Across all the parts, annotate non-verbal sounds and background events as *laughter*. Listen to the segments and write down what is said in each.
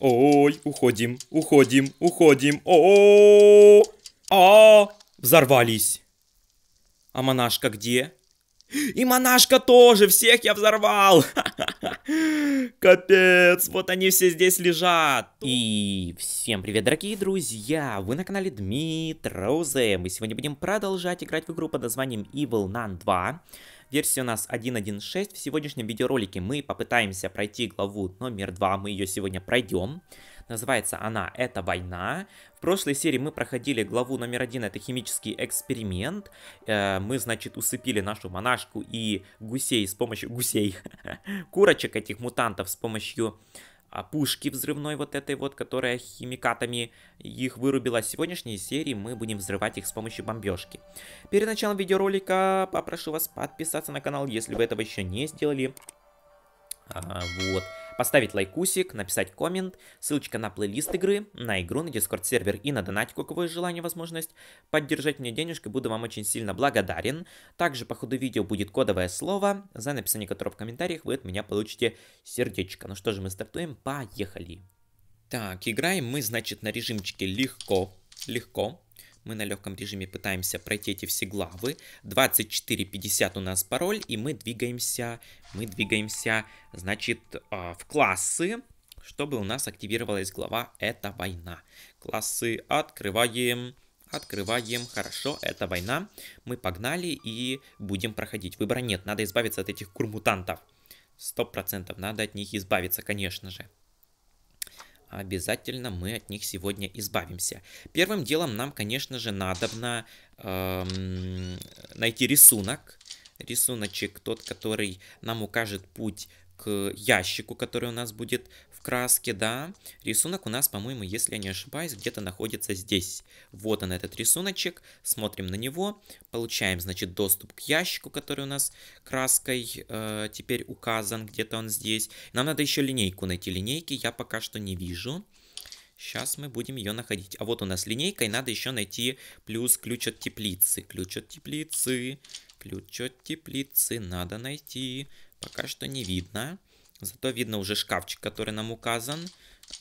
Ой, уходим, уходим, уходим. О, -о, -о, -о! а, взорвались. А монашка где? И монашка тоже, всех я взорвал. *laughs* Капец, вот они все здесь лежат. И всем привет, дорогие друзья, вы на канале Дмитроузе. Мы сегодня будем продолжать играть в игру под названием Evil Nun 2. Версия у нас 1.1.6. В сегодняшнем видеоролике мы попытаемся пройти главу номер 2, мы ее сегодня пройдем. Называется она «Это война». В прошлой серии мы проходили главу номер один, это химический эксперимент. Э, мы, значит, усыпили нашу монашку и гусей с помощью... Гусей. *laughs* Курочек этих мутантов с помощью а, пушки взрывной вот этой вот, которая химикатами их вырубила. В сегодняшней серии мы будем взрывать их с помощью бомбежки. Перед началом видеоролика попрошу вас подписаться на канал, если вы этого еще не сделали. А, вот поставить лайкусик, написать коммент, ссылочка на плейлист игры, на игру, на дискорд сервер и на донатик, у кого есть желание, возможность поддержать мне денежкой, буду вам очень сильно благодарен. Также по ходу видео будет кодовое слово, за написание которого в комментариях вы от меня получите сердечко. Ну что же, мы стартуем, поехали! Так, играем мы, значит, на режимчике легко, легко. Мы на легком режиме пытаемся пройти эти все главы. 24.50 у нас пароль, и мы двигаемся, мы двигаемся, значит, а, в классы, чтобы у нас активировалась глава «Это война». Классы открываем, открываем, хорошо, это война. Мы погнали и будем проходить. Выбора нет, надо избавиться от этих курмутантов. Сто процентов надо от них избавиться, конечно же обязательно мы от них сегодня избавимся. Первым делом нам, конечно же, надобно эм, найти рисунок. Рисуночек тот, который нам укажет путь к ящику, который у нас будет Краски, да. Рисунок у нас, по-моему, если я не ошибаюсь, где-то находится здесь. Вот он, этот рисуночек. Смотрим на него. Получаем, значит, доступ к ящику, который у нас краской э, теперь указан. Где-то он здесь. Нам надо еще линейку найти. Линейки я пока что не вижу. Сейчас мы будем ее находить. А вот у нас линейка, и надо еще найти плюс ключ от теплицы. Ключ от теплицы, ключ от теплицы надо найти. Пока что не видно. Зато видно уже шкафчик, который нам указан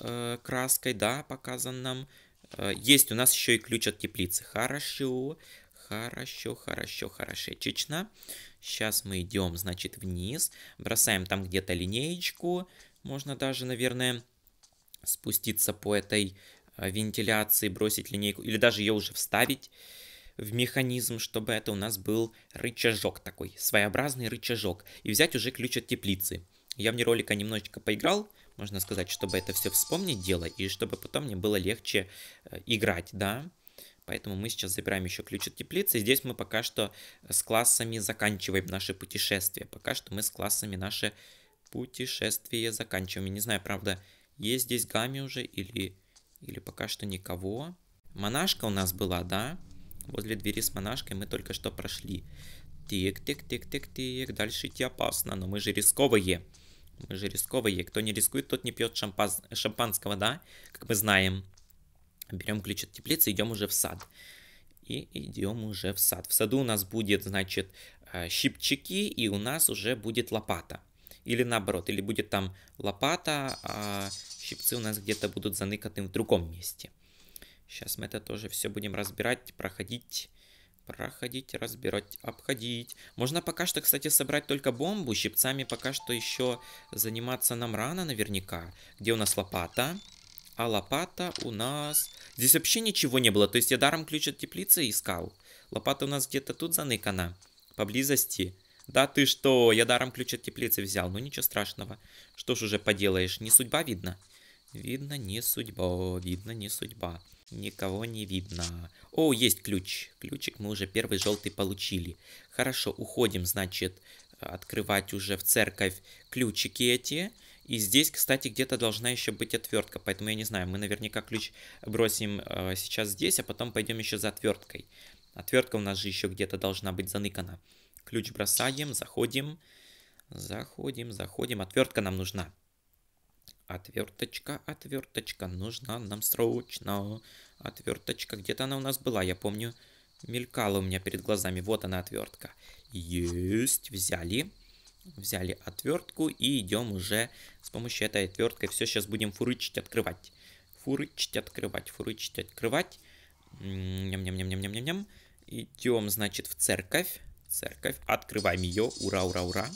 э, краской, да, показан нам. Э, есть у нас еще и ключ от теплицы. Хорошо, хорошо, хорошо, хорошечечно. Сейчас мы идем, значит, вниз. Бросаем там где-то линеечку. Можно даже, наверное, спуститься по этой э, вентиляции, бросить линейку. Или даже ее уже вставить в механизм, чтобы это у нас был рычажок такой, своеобразный рычажок. И взять уже ключ от теплицы. Я вне ролика немножечко поиграл, можно сказать, чтобы это все вспомнить дело, и чтобы потом мне было легче э, играть, да. Поэтому мы сейчас забираем еще ключ от теплицы. Здесь мы пока что с классами заканчиваем наше путешествие. Пока что мы с классами наше путешествие заканчиваем. Я не знаю, правда, есть здесь гамми уже или, или пока что никого. Монашка у нас была, да? Возле двери с монашкой мы только что прошли. Тик-тик-тик-тик-тик. Дальше идти опасно, но мы же рисковые. Мы же рисковые. Кто не рискует, тот не пьет шампаз... шампанского, да? Как мы знаем. Берем ключ от теплицы, идем уже в сад. И идем уже в сад. В саду у нас будет, значит, э, щипчики, и у нас уже будет лопата. Или наоборот, или будет там лопата, а щипцы у нас где-то будут заныканы в другом месте. Сейчас мы это тоже все будем разбирать, проходить. Проходить, разбирать, обходить. Можно пока что, кстати, собрать только бомбу. Щипцами пока что еще заниматься нам рано наверняка. Где у нас лопата? А лопата у нас... Здесь вообще ничего не было. То есть я даром ключ от теплицы искал. Лопата у нас где-то тут заныкана. Поблизости. Да ты что? Я даром ключ от теплицы взял. Ну ничего страшного. Что ж уже поделаешь. Не судьба видно. Видно, не судьба. Видно, не судьба. Никого не видно. О, есть ключ. Ключик мы уже первый желтый получили. Хорошо, уходим, значит, открывать уже в церковь ключики эти. И здесь, кстати, где-то должна еще быть отвертка, поэтому я не знаю, мы наверняка ключ бросим э, сейчас здесь, а потом пойдем еще за отверткой. Отвертка у нас же еще где-то должна быть заныкана. Ключ бросаем, заходим, заходим, заходим. Отвертка нам нужна. Отверточка, отверточка, нужна нам срочно. Отверточка, где-то она у нас была, я помню, мелькала у меня перед глазами. Вот она отвертка. Есть, взяли. Взяли отвертку и идем уже с помощью этой отверткой. Все, сейчас будем фурычить, открывать. Фурычить, открывать, фурычить, открывать. Ням-ням-ням-ням-ням-ням. Идем, значит, в церковь. Церковь, открываем ее. Ура, ура, ура.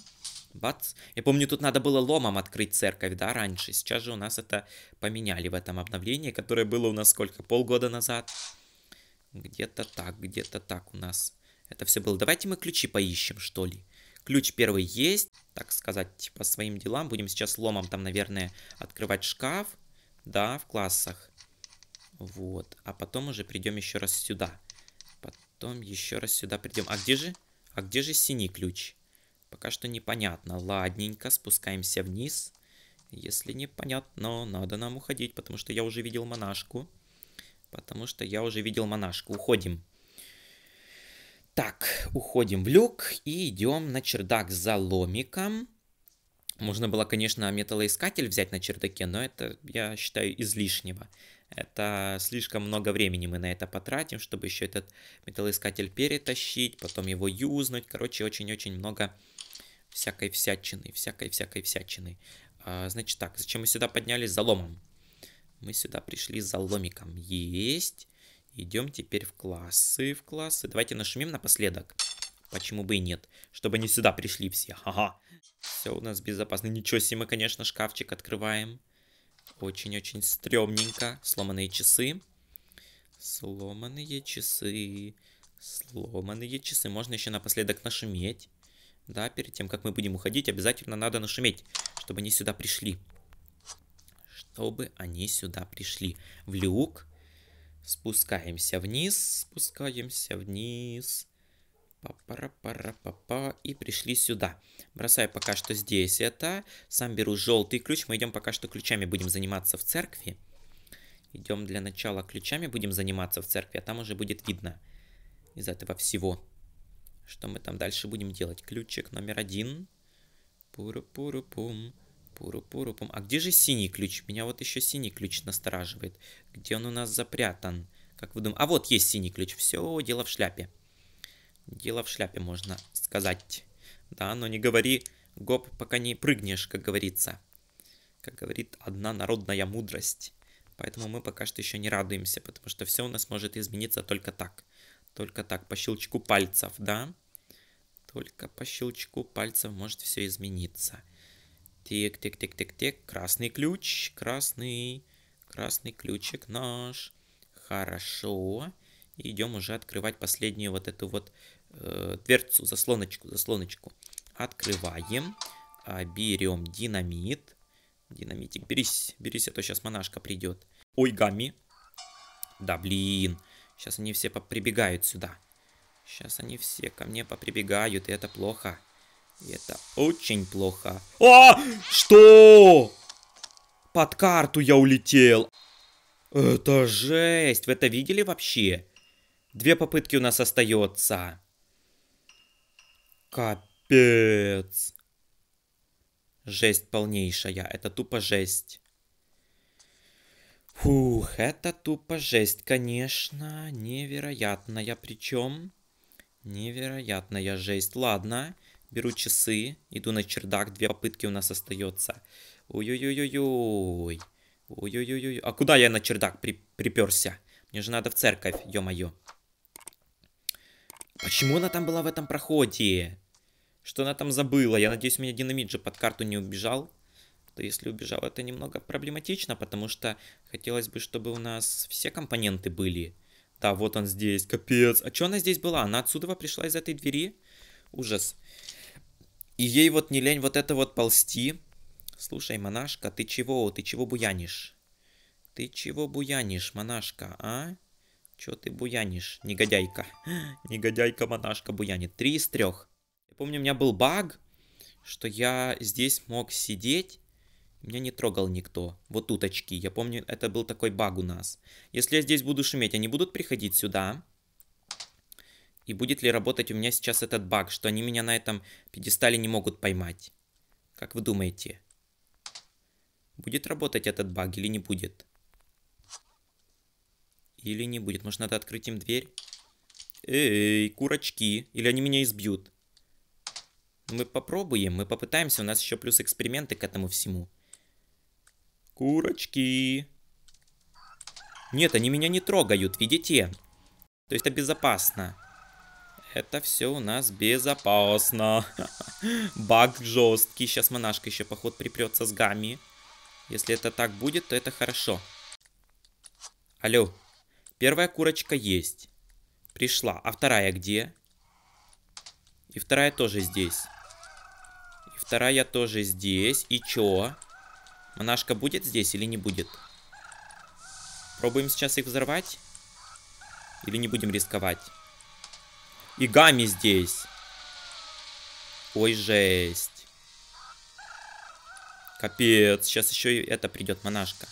Бац. Я помню, тут надо было ломом открыть церковь, да, раньше. Сейчас же у нас это поменяли в этом обновлении, которое было у нас сколько? Полгода назад? Где-то так, где-то так у нас это все было. Давайте мы ключи поищем, что ли. Ключ первый есть, так сказать, по своим делам. Будем сейчас ломом там, наверное, открывать шкаф, да, в классах. Вот, а потом уже придем еще раз сюда. Потом еще раз сюда придем. А где же? А где же синий ключ? Пока что непонятно. Ладненько, спускаемся вниз. Если непонятно, надо нам уходить, потому что я уже видел монашку. Потому что я уже видел монашку. Уходим. Так, уходим в люк и идем на чердак за ломиком. Можно было, конечно, металлоискатель взять на чердаке, но это, я считаю, излишнего. Это слишком много времени мы на это потратим, чтобы еще этот металлоискатель перетащить, потом его юзнуть. Короче, очень-очень много всякой всячины, всякой-всякой всячины. А, значит так, зачем мы сюда поднялись? Заломом. Мы сюда пришли за ломиком Есть. Идем теперь в классы, в классы. Давайте нашумим напоследок. Почему бы и нет? Чтобы они сюда пришли все. Ага. Все у нас безопасно. Ничего себе, мы, конечно, шкафчик открываем. Очень-очень стрёмненько. Сломанные часы. Сломанные часы. Сломанные часы. Можно еще напоследок нашуметь. Да, перед тем, как мы будем уходить, обязательно надо нашуметь, чтобы они сюда пришли. Чтобы они сюда пришли. В люк. Спускаемся вниз. Спускаемся вниз пара пара па па И пришли сюда. Бросаю пока что здесь это. Сам беру желтый ключ. Мы идем пока что ключами будем заниматься в церкви. Идем для начала ключами будем заниматься в церкви, а там уже будет видно из этого всего. Что мы там дальше будем делать? Ключик номер один. Пуру-пуру-пум. Пуру-пуру-пум. А где же синий ключ? Меня вот еще синий ключ настораживает. Где он у нас запрятан? Как вы думаете? А вот есть синий ключ. Все, дело в шляпе. Дело в шляпе, можно сказать. Да, но не говори гоп, пока не прыгнешь, как говорится. Как говорит одна народная мудрость. Поэтому мы пока что еще не радуемся, потому что все у нас может измениться только так. Только так, по щелчку пальцев, да? Только по щелчку пальцев может все измениться. Тик, тик, тик, тик, тик. Красный ключ, красный, красный ключик наш. Хорошо и идем уже открывать последнюю вот эту вот э, дверцу, заслоночку, заслоночку. Открываем, а, берем динамит, динамитик, берись, берись, а то сейчас монашка придет. Ой, гами. Да, блин, сейчас они все прибегают сюда. Сейчас они все ко мне поприбегают, и это плохо. И это очень плохо. А! Что? Под карту я улетел. Это жесть. Вы это видели вообще? Две попытки у нас остается. Капец. Жесть полнейшая. Это тупо жесть. Фух, это тупо жесть, конечно. Невероятная причем. Невероятная жесть. Ладно, беру часы, иду на чердак. Две попытки у нас остается. Ой-ой-ой-ой-ой. Ой-ой-ой-ой. А куда я на чердак при приперся? Мне же надо в церковь, ё-моё. Почему она там была в этом проходе? Что она там забыла? Я надеюсь, у меня динамит же под карту не убежал. То если убежал, это немного проблематично, потому что хотелось бы, чтобы у нас все компоненты были. Да, вот он здесь, капец. А что она здесь была? Она отсюда пришла из этой двери? Ужас. И ей вот не лень вот это вот ползти. Слушай, монашка, ты чего? Ты чего буянишь? Ты чего буянишь, монашка, а? Чё ты буянишь, негодяйка? *gasps* Негодяйка-монашка буянит. Три из трех. Я помню, у меня был баг, что я здесь мог сидеть, меня не трогал никто. Вот тут очки. Я помню, это был такой баг у нас. Если я здесь буду шуметь, они будут приходить сюда? И будет ли работать у меня сейчас этот баг, что они меня на этом пьедестале не могут поймать? Как вы думаете? Будет работать этот баг или не будет? Или не будет. Может, надо открыть им дверь? Эй, курочки. Или они меня избьют? Мы попробуем, мы попытаемся. У нас еще плюс эксперименты к этому всему. Курочки. Нет, они меня не трогают, видите? То есть это безопасно. Это все у нас безопасно. *laughs* Баг жесткий. Сейчас монашка еще, поход, припрется с гами. Если это так будет, то это хорошо. Алло, Первая курочка есть. Пришла. А вторая где? И вторая тоже здесь. И вторая тоже здесь. И чё? Монашка будет здесь или не будет? Пробуем сейчас их взорвать? Или не будем рисковать? И Гами здесь. Ой, жесть. Капец, сейчас еще и это придет монашка.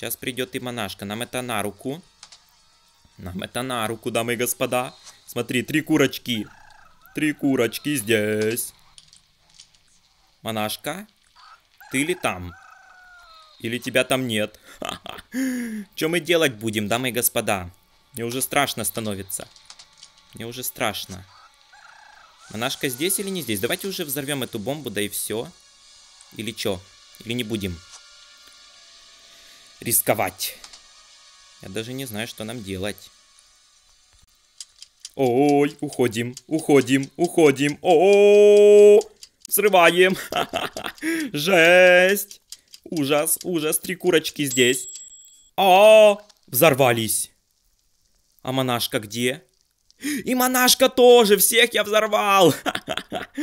Сейчас придет и монашка. Нам это на руку. Нам это на руку, дамы и господа. Смотри, три курочки. Три курочки здесь. Монашка, ты ли там? Или тебя там нет? *laughs* Что мы делать будем, дамы и господа? Мне уже страшно становится. Мне уже страшно. Монашка здесь или не здесь? Давайте уже взорвем эту бомбу, да и все. Или что? Или не будем? рисковать. Я даже не знаю, что нам делать. Ой, уходим, уходим, уходим. О, взрываем. *laughs* Жесть. Ужас, ужас. Три курочки здесь. О, а, взорвались. А монашка где? И монашка тоже, всех я взорвал. *laughs*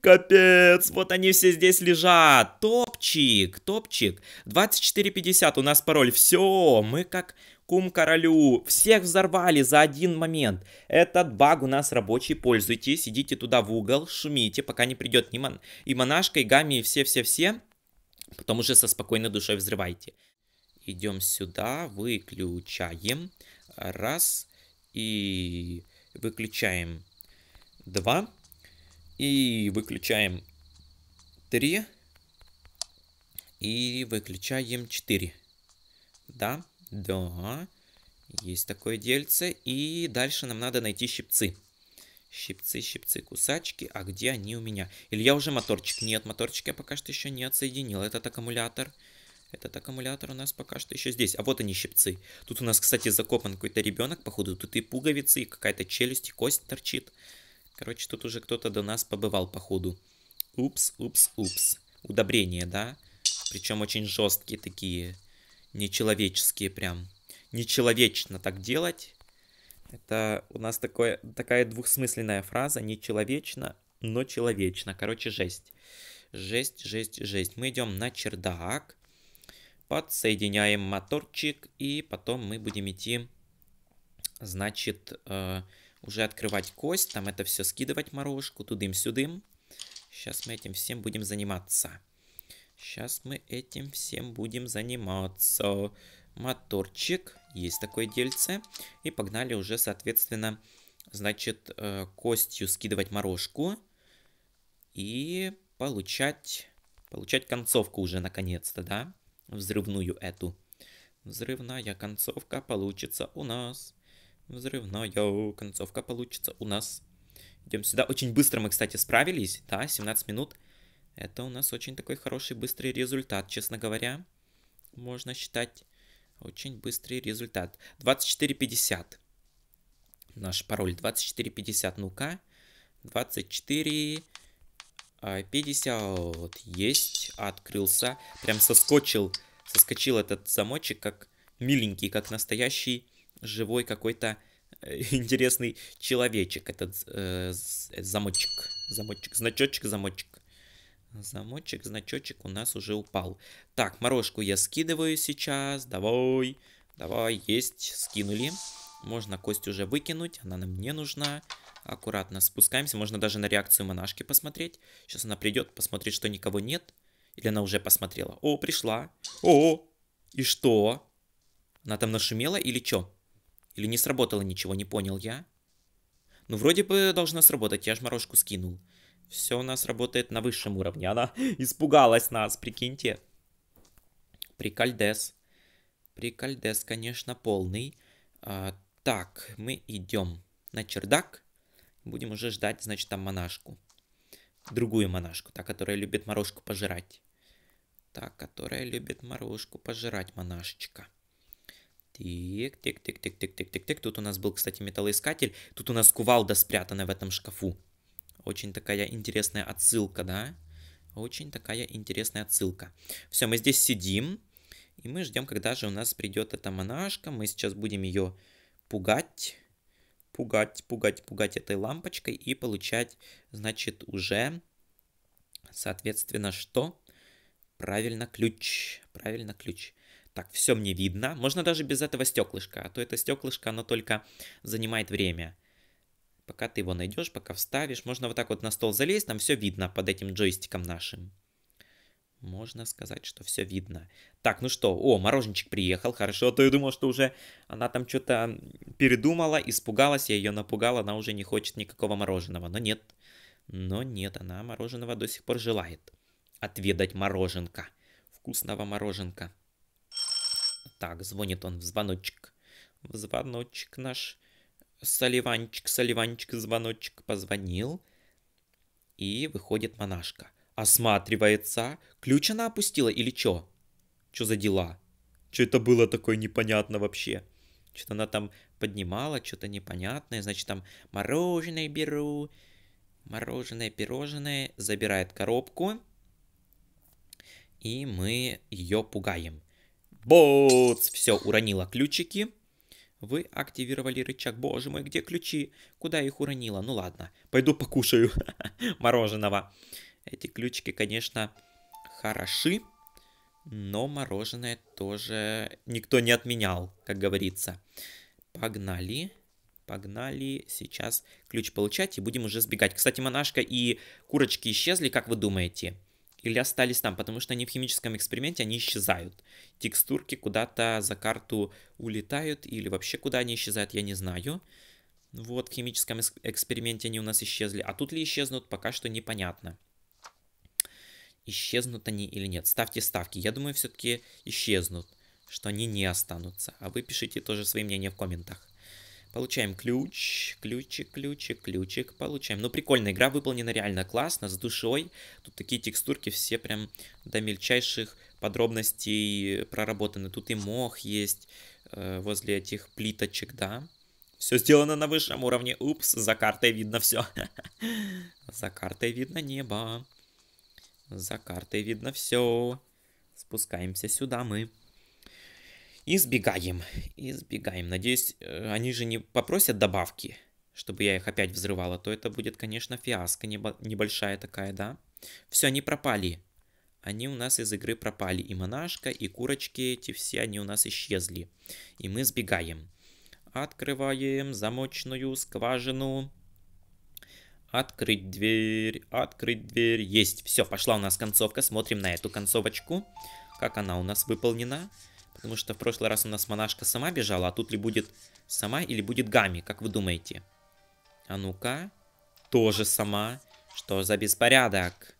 Капец, вот они все здесь лежат. Топчик, топчик. 24.50 у нас пароль. Все, мы как кум королю. Всех взорвали за один момент. Этот баг у нас рабочий, пользуйтесь. Идите туда в угол, шумите, пока не придет ни мон... и монашка, и гами, и все-все-все. Потом уже со спокойной душой взрывайте. Идем сюда, выключаем. Раз. И выключаем. Два. И выключаем 3. И выключаем 4. Да, да. Есть такое дельце. И дальше нам надо найти щипцы. Щипцы, щипцы, кусачки. А где они у меня? Или я уже моторчик? Нет, моторчик я пока что еще не отсоединил. Этот аккумулятор. Этот аккумулятор у нас пока что еще здесь. А вот они щипцы. Тут у нас, кстати, закопан какой-то ребенок, походу. Тут и пуговицы, и какая-то челюсть, и кость торчит. Короче, тут уже кто-то до нас побывал, походу. Упс, упс, упс. Удобрения, да? Причем очень жесткие такие. Нечеловеческие прям. Нечеловечно так делать. Это у нас такое, такая двухсмысленная фраза. Нечеловечно, но человечно. Короче, жесть. Жесть, жесть, жесть. Мы идем на чердак. Подсоединяем моторчик. И потом мы будем идти, значит, э, уже открывать кость, там это все скидывать морожку, тудым-сюдым. Сейчас мы этим всем будем заниматься. Сейчас мы этим всем будем заниматься. Моторчик, есть такое дельце. И погнали уже, соответственно, значит, э, костью скидывать морожку. И получать, получать концовку уже наконец-то, да? Взрывную эту. Взрывная концовка получится у нас. Взрывная концовка получится у нас. Идем сюда. Очень быстро мы, кстати, справились. Да, 17 минут. Это у нас очень такой хороший, быстрый результат, честно говоря. Можно считать очень быстрый результат. 24.50. Наш пароль 24.50. Ну-ка. 24.50. Есть. Открылся. Прям соскочил. Соскочил этот замочек, как миленький, как настоящий живой какой-то э, *laughs* интересный человечек, этот э, э, замочек, замочек, значочек, замочек. Замочек, значочек у нас уже упал. Так, морожку я скидываю сейчас. Давай, давай, есть, скинули. Можно кость уже выкинуть, она нам не нужна. Аккуратно спускаемся, можно даже на реакцию монашки посмотреть. Сейчас она придет, посмотрит, что никого нет. Или она уже посмотрела. О, пришла. О, и что? Она там нашумела или что? Или не сработало ничего, не понял я? Ну, вроде бы должно сработать, я же морожку скинул. Все у нас работает на высшем уровне. Она *laughs* испугалась нас, прикиньте. Прикольдес. Прикольдес, конечно, полный. А, так, мы идем на чердак. Будем уже ждать, значит, там монашку. Другую монашку, та, которая любит морожку пожирать. Та, которая любит морожку пожирать, монашечка. Тик, тик, тик, тик, тик, тик, тик, тик. Тут у нас был, кстати, металлоискатель. Тут у нас кувалда спрятана в этом шкафу. Очень такая интересная отсылка, да? Очень такая интересная отсылка. Все, мы здесь сидим. И мы ждем, когда же у нас придет эта монашка. Мы сейчас будем ее пугать. Пугать, пугать, пугать этой лампочкой. И получать, значит, уже, соответственно, что? Правильно, ключ. Правильно, ключ. Так, все мне видно. Можно даже без этого стеклышка, а то это стеклышко, оно только занимает время. Пока ты его найдешь, пока вставишь, можно вот так вот на стол залезть, там все видно под этим джойстиком нашим. Можно сказать, что все видно. Так, ну что, о, мороженчик приехал, хорошо, а то я думал, что уже она там что-то передумала, испугалась, я ее напугал, она уже не хочет никакого мороженого, но нет. Но нет, она мороженого до сих пор желает. Отведать мороженка, вкусного мороженка. Так, звонит он в звоночек. В звоночек наш Соливанчик, Соливанчик, звоночек позвонил. И выходит монашка. Осматривается. Ключ она опустила или чё? Чё за дела? Чё это было такое непонятно вообще? Что-то она там поднимала, что-то непонятное. Значит, там мороженое беру, мороженое, пирожное. Забирает коробку. И мы ее пугаем. Боц! Все, уронила ключики. Вы активировали рычаг. Боже мой, где ключи? Куда их уронила? Ну ладно, пойду покушаю *laughs* мороженого. Эти ключики, конечно, хороши, но мороженое тоже никто не отменял, как говорится. Погнали. Погнали сейчас ключ получать и будем уже сбегать. Кстати, монашка и курочки исчезли, как вы думаете? или остались там, потому что они в химическом эксперименте, они исчезают. Текстурки куда-то за карту улетают или вообще куда они исчезают, я не знаю. Вот, в химическом эксперименте они у нас исчезли, а тут ли исчезнут, пока что непонятно. Исчезнут они или нет. Ставьте ставки. Я думаю, все-таки исчезнут, что они не останутся. А вы пишите тоже свои мнения в комментах. Получаем ключ, ключик, ключик, ключик, получаем. Ну, прикольная игра, выполнена реально классно, с душой. Тут такие текстурки все прям до мельчайших подробностей проработаны. Тут и мох есть э, возле этих плиточек, да. Все сделано на высшем уровне. Упс, за картой видно все. *laughs* За картой видно небо. За картой видно все. Спускаемся сюда мы. Избегаем, избегаем. Надеюсь, э, они же не попросят добавки, чтобы я их опять взрывала, то это будет, конечно, фиаско небольшая такая, да? Все, они пропали. Они у нас из игры пропали. И монашка, и курочки эти все, они у нас исчезли. И мы сбегаем. Открываем замочную скважину. Открыть дверь, открыть дверь. Есть, все, пошла у нас концовка. Смотрим на эту концовочку, как она у нас выполнена. Потому что в прошлый раз у нас монашка сама бежала, а тут ли будет сама или будет Гами, как вы думаете? А ну-ка. Тоже сама. Что за беспорядок?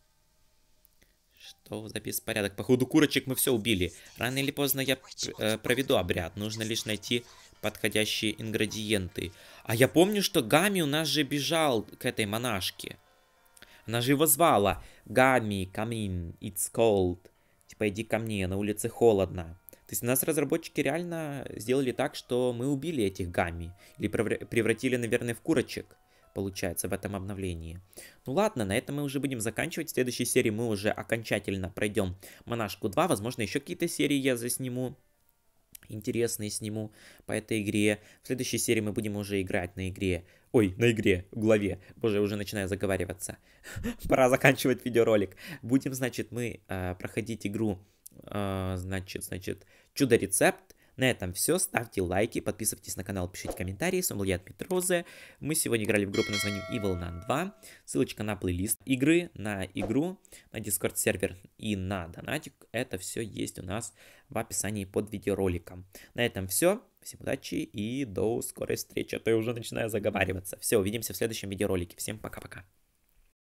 Что за беспорядок? Походу курочек мы все убили. Рано или поздно я э, проведу обряд. Нужно лишь найти подходящие ингредиенты. А я помню, что Гами у нас же бежал к этой монашке. Она же его звала. Гами, come in, it's cold. Типа иди ко мне, на улице холодно. То есть у нас разработчики реально сделали так, что мы убили этих гамми. Или превратили, наверное, в курочек, получается, в этом обновлении. Ну ладно, на этом мы уже будем заканчивать. В следующей серии мы уже окончательно пройдем Монашку 2. Возможно, еще какие-то серии я засниму интересные сниму по этой игре. В следующей серии мы будем уже играть на игре. Ой, на игре, в главе. Боже, уже начинаю заговариваться. *laughs* Пора заканчивать видеоролик. Будем, значит, мы а, проходить игру а, значит, значит, чудо-рецепт. На этом все. Ставьте лайки, подписывайтесь на канал, пишите комментарии. С вами был я, Дмитрозе. Мы сегодня играли в группу под названием Evil Nun 2. Ссылочка на плейлист игры, на игру, на Discord сервер и на донатик. Это все есть у нас в описании под видеороликом. На этом все. Всем удачи и до скорой встречи. А то я уже начинаю заговариваться. Все, увидимся в следующем видеоролике. Всем пока-пока.